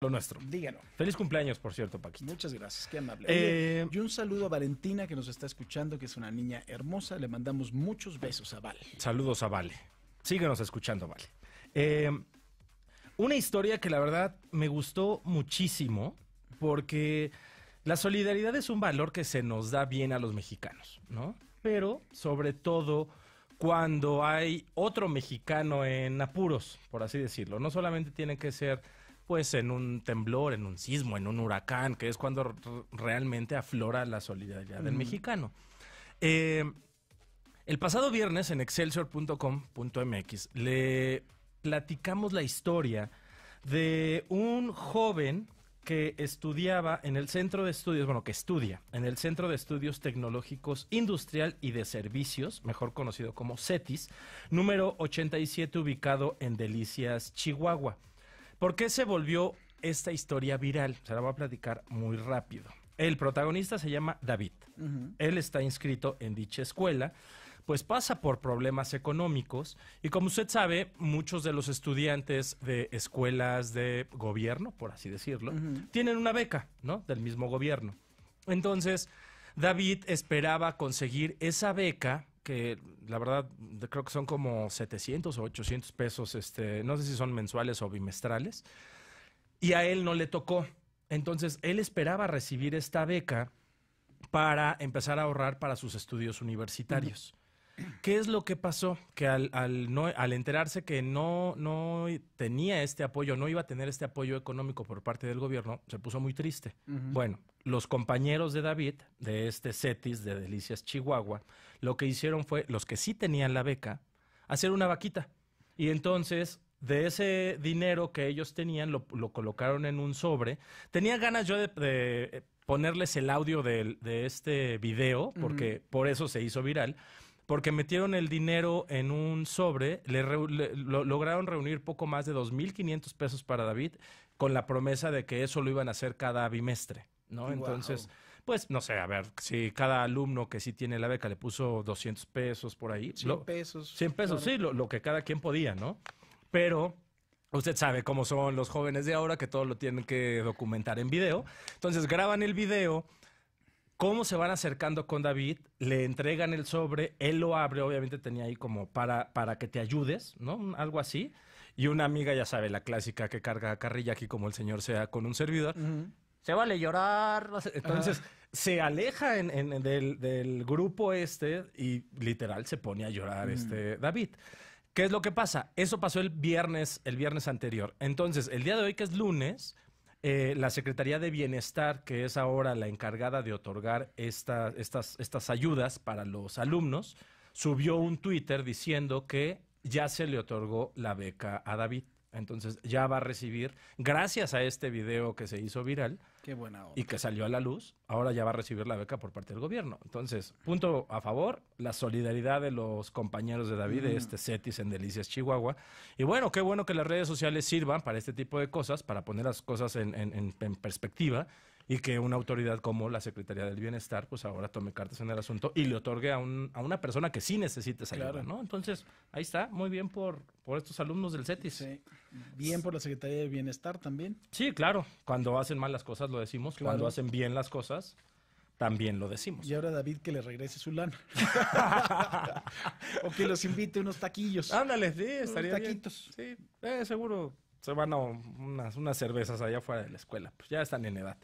lo nuestro. Díganos. Feliz cumpleaños, por cierto, Paquito. Muchas gracias, qué amable. Eh, y un saludo a Valentina que nos está escuchando, que es una niña hermosa. Le mandamos muchos besos a Vale. Saludos a Vale. Síguenos escuchando, Vale. Eh, una historia que la verdad me gustó muchísimo porque la solidaridad es un valor que se nos da bien a los mexicanos, ¿no? Pero sobre todo cuando hay otro mexicano en apuros, por así decirlo. No solamente tiene que ser pues en un temblor, en un sismo, en un huracán, que es cuando realmente aflora la solidaridad del mexicano. Eh, el pasado viernes en excelsior.com.mx le platicamos la historia de un joven que estudiaba en el Centro de Estudios, bueno, que estudia en el Centro de Estudios Tecnológicos Industrial y de Servicios, mejor conocido como CETIS, número 87 ubicado en Delicias, Chihuahua. ¿Por qué se volvió esta historia viral? Se la voy a platicar muy rápido. El protagonista se llama David. Él está inscrito en dicha escuela, pues pasa por problemas económicos y como usted sabe, muchos de los estudiantes de escuelas de gobierno, por así decirlo, tienen una beca, ¿no? Del mismo gobierno. Entonces, David esperaba conseguir esa beca que la verdad creo que son como 700 o 800 pesos, este, no sé si son mensuales o bimestrales, y a él no le tocó. Entonces, él esperaba recibir esta beca para empezar a ahorrar para sus estudios universitarios. ¿Qué es lo que pasó? Que al, al, no, al enterarse que no, no tenía este apoyo, no iba a tener este apoyo económico por parte del gobierno, se puso muy triste. Bueno, los compañeros de David, de este CETIS de Delicias Chihuahua, lo que hicieron fue, los que sí tenían la beca, hacer una vaquita. Y entonces de ese dinero que ellos tenían, lo, colocaron en un sobre. Tenía ganas yo de, eh, ponerles el audio de, este video, porque por eso se hizo viral porque metieron el dinero en un sobre, lograron reunir poco más de 2.500 pesos para David con la promesa de que eso lo iban a hacer cada bimestre, ¿no? Entonces, pues no sé, a ver, si cada alumno que sí tiene la beca le puso 200 pesos por ahí. 100 pesos. 100 pesos, sí, lo que cada quien podía, ¿no? Pero... Usted sabe cómo son los jóvenes de ahora que todo lo tienen que documentar en video. Entonces graban el video, cómo se van acercando con David, le entregan el sobre, él lo abre, obviamente tenía ahí como para, para que te ayudes, ¿no? Algo así. Y una amiga, ya sabe, la clásica que carga carrilla aquí como el señor sea con un servidor. Se vale llorar. Entonces, se aleja del, grupo este y literal se pone a llorar este David. ¿Qué es lo que pasa? Eso pasó el viernes, el viernes anterior. Entonces, el día de hoy, que es lunes, eh, la Secretaría de Bienestar, que es ahora la encargada de otorgar estas, estas ayudas para los alumnos, subió un Twitter diciendo que ya se le otorgó la beca a David. Entonces ya va a recibir, gracias a este video que se hizo viral, y que salió a la luz, ahora ya va a recibir la beca por parte del gobierno. Entonces, punto a favor, la solidaridad de los compañeros de David, de mm. este CETIS en Delicias, Chihuahua. Y bueno, qué bueno que las redes sociales sirvan para este tipo de cosas, para poner las cosas en, perspectiva y que una autoridad como la Secretaría del Bienestar, pues ahora tome cartas en el asunto y le otorgue a, una persona que sí necesite esa ayuda, ¿no? Entonces, ahí está, muy bien por, estos alumnos del CETIS. Bien por la Secretaría de Bienestar también. Sí, claro. Cuando hacen mal las cosas lo decimos. Cuando hacen bien las cosas también lo decimos. Y ahora David que le regrese su lana. o que los invite unos taquillos. Ándale, sí, estaría unos taquitos. Sí, eh, seguro se van a unas, unas cervezas allá afuera de la escuela. Pues ya están en edad.